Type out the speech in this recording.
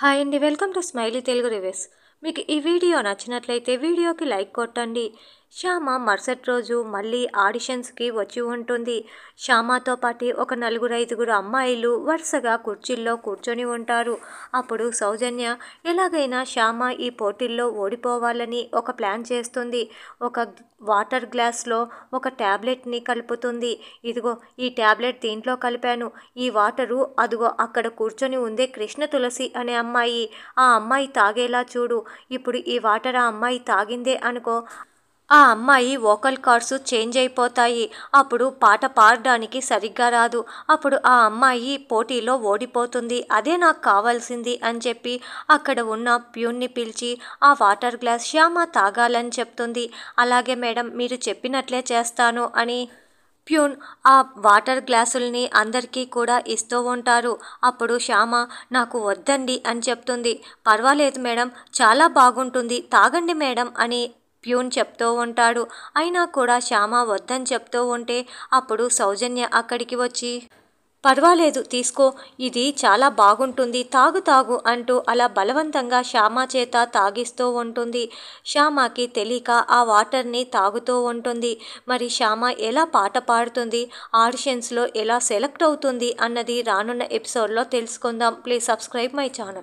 hi అండి welcome to smiley Telugu reviews మీకు ఈ వీడియో నచ్చినట్లయితే వీడియోకి లైక్ కొట్టండి శ్యామ మరుసటి రోజు మళ్ళీ ఆడిషన్స్కి వచ్చి ఉంటుంది శ్యామతో పాటు ఒక నలుగురు ఐదుగురు అమ్మాయిలు వరుసగా కుర్చీల్లో కూర్చొని ఉంటారు అప్పుడు సౌజన్య ఎలాగైనా శ్యామ ఈ పోటీల్లో ఓడిపోవాలని ఒక ప్లాన్ చేస్తుంది ఒక వాటర్ గ్లాస్లో ఒక ట్యాబ్లెట్ని కలుపుతుంది ఇదిగో ఈ ట్యాబ్లెట్ దీంట్లో కలిపాను ఈ వాటరు అదిగో అక్కడ కూర్చొని ఉందే కృష్ణ తులసి అనే అమ్మాయి ఆ అమ్మాయి తాగేలా చూడు ఇప్పుడు ఈ వాటర్ ఆ అమ్మాయి తాగిందే అనుకో ఆ అమ్మాయి వోకల్ కార్డ్స్ చేంజ్ అయిపోతాయి అప్పుడు పాట పాడడానికి సరిగ్గా రాదు అప్పుడు ఆ అమ్మాయి పోటీలో ఓడిపోతుంది అదే నాకు కావాల్సింది అని చెప్పి అక్కడ ఉన్న ప్యూన్ని పిలిచి ఆ వాటర్ గ్లాస్ శ్యామ తాగాలని చెప్తుంది అలాగే మేడం మీరు చెప్పినట్లే చేస్తాను అని ప్యూన్ ఆ వాటర్ గ్లాసుల్ని అందరికీ కూడా ఇస్తూ ఉంటారు అప్పుడు శ్యామ నాకు వద్దండి అని చెప్తుంది పర్వాలేదు మేడం చాలా బాగుంటుంది తాగండి మేడం అని ప్యూన్ చెప్తూ ఉంటాడు అయినా కూడా శ్యామ వద్దని చెప్తూ ఉంటే అప్పుడు సౌజన్య అక్కడికి వచ్చి పర్వాలేదు తీసుకో ఇది చాలా బాగుంటుంది తాగు తాగు అంటూ అలా బలవంతంగా శ్యామ చేత తాగిస్తూ ఉంటుంది శ్యామకి తెలియక ఆ వాటర్ని తాగుతూ ఉంటుంది మరి శ్యామ ఎలా పాట పాడుతుంది ఆడిషన్స్లో ఎలా సెలెక్ట్ అవుతుంది అన్నది రానున్న ఎపిసోడ్లో తెలుసుకుందాం ప్లీజ్ సబ్స్క్రైబ్ మై ఛానల్